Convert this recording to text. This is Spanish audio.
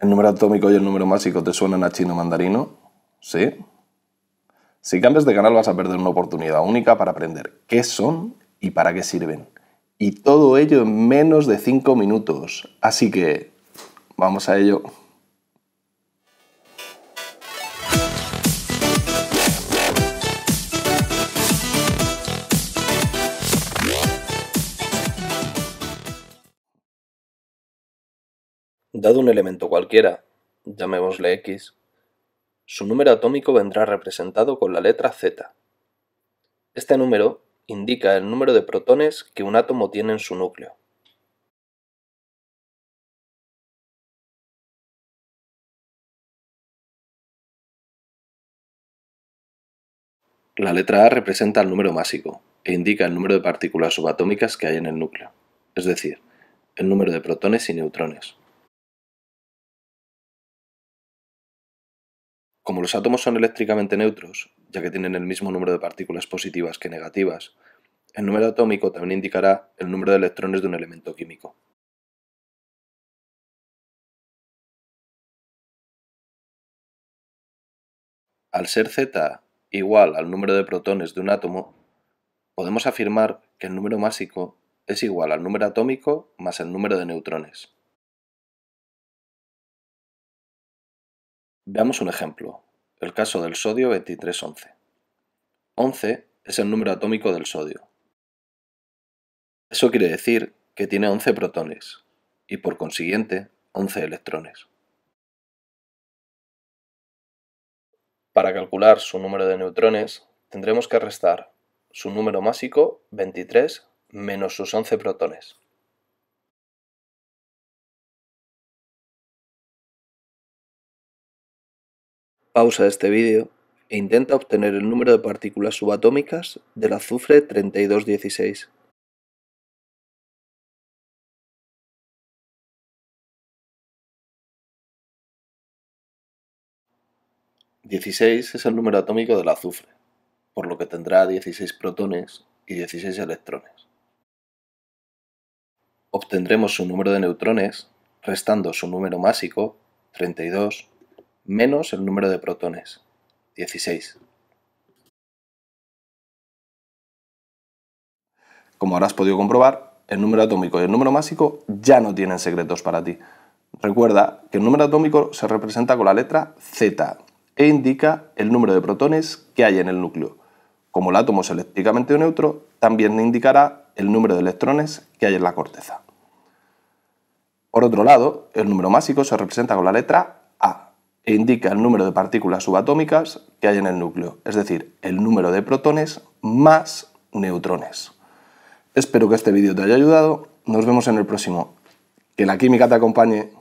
¿El número atómico y el número mágico te suenan a chino mandarino? ¿Sí? Si cambias de canal vas a perder una oportunidad única para aprender qué son y para qué sirven. Y todo ello en menos de 5 minutos. Así que, vamos a ello. Dado un elemento cualquiera, llamémosle X, su número atómico vendrá representado con la letra Z. Este número indica el número de protones que un átomo tiene en su núcleo. La letra A representa el número másico e indica el número de partículas subatómicas que hay en el núcleo, es decir, el número de protones y neutrones. Como los átomos son eléctricamente neutros, ya que tienen el mismo número de partículas positivas que negativas, el número atómico también indicará el número de electrones de un elemento químico. Al ser z igual al número de protones de un átomo, podemos afirmar que el número másico es igual al número atómico más el número de neutrones. Veamos un ejemplo, el caso del sodio 2311. 11 es el número atómico del sodio. Eso quiere decir que tiene 11 protones y por consiguiente 11 electrones. Para calcular su número de neutrones tendremos que restar su número másico 23 menos sus 11 protones. Pausa este vídeo e intenta obtener el número de partículas subatómicas del azufre 3216. 16 es el número atómico del azufre, por lo que tendrá 16 protones y 16 electrones. Obtendremos su número de neutrones restando su número másico, 32, menos el número de protones, 16. Como habrás podido comprobar, el número atómico y el número másico ya no tienen secretos para ti. Recuerda que el número atómico se representa con la letra Z e indica el número de protones que hay en el núcleo. Como el átomo es eléctricamente neutro, también indicará el número de electrones que hay en la corteza. Por otro lado, el número másico se representa con la letra e indica el número de partículas subatómicas que hay en el núcleo, es decir, el número de protones más neutrones. Espero que este vídeo te haya ayudado, nos vemos en el próximo. Que la química te acompañe.